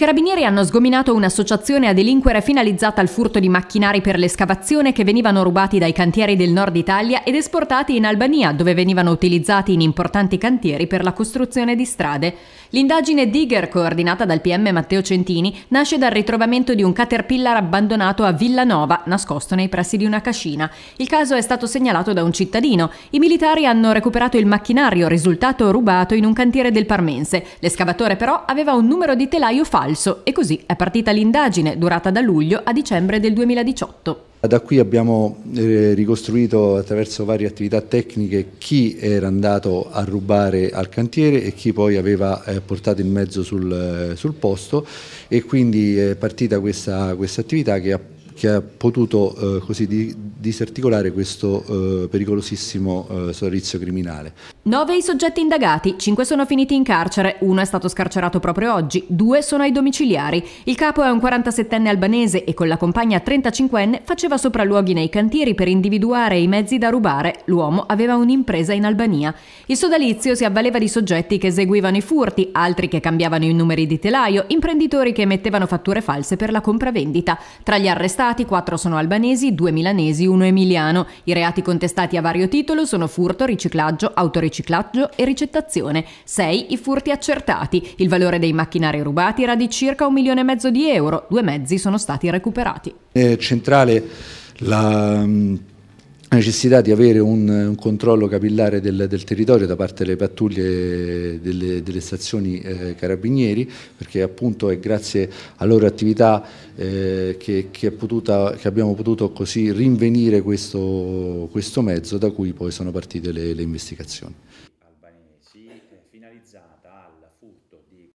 carabinieri hanno sgominato un'associazione a delinquere finalizzata al furto di macchinari per l'escavazione che venivano rubati dai cantieri del nord Italia ed esportati in Albania, dove venivano utilizzati in importanti cantieri per la costruzione di strade. L'indagine Digger, coordinata dal PM Matteo Centini, nasce dal ritrovamento di un caterpillar abbandonato a Villanova, nascosto nei pressi di una cascina. Il caso è stato segnalato da un cittadino. I militari hanno recuperato il macchinario risultato rubato in un cantiere del Parmense. L'escavatore però aveva un numero di telaio falso falso e così è partita l'indagine durata da luglio a dicembre del 2018. Da qui abbiamo eh, ricostruito attraverso varie attività tecniche chi era andato a rubare al cantiere e chi poi aveva eh, portato il mezzo sul, eh, sul, posto e quindi è partita questa, questa attività che ha, che ha potuto così, di, disarticolare questo eh, pericolosissimo eh, sodalizio criminale. Nove i soggetti indagati, cinque sono finiti in carcere, uno è stato scarcerato proprio oggi, due sono ai domiciliari. Il capo è un 47enne albanese e con la compagna 35enne faceva sopralluoghi nei cantieri per individuare i mezzi da rubare. L'uomo aveva un'impresa in Albania. Il sodalizio si avvaleva di soggetti che eseguivano i furti, altri che cambiavano i numeri di telaio, imprenditori che emettevano fatture false per la compravendita. Tra gli arrestati quattro sono albanesi, due milanesi, uno emiliano. I reati contestati a vario titolo sono furto, riciclaggio, autoriciclaggio e ricettazione. 6. I furti accertati. Il valore dei macchinari rubati era di circa un milione e mezzo di euro. Due mezzi sono stati recuperati. È centrale la necessità di avere un, un controllo capillare del, del, territorio da parte delle pattuglie delle, delle stazioni eh, carabinieri, perché appunto è grazie alla loro attività eh, che, che, potuta, che, abbiamo potuto così rinvenire questo, questo, mezzo da cui poi sono partite le, le investigazioni.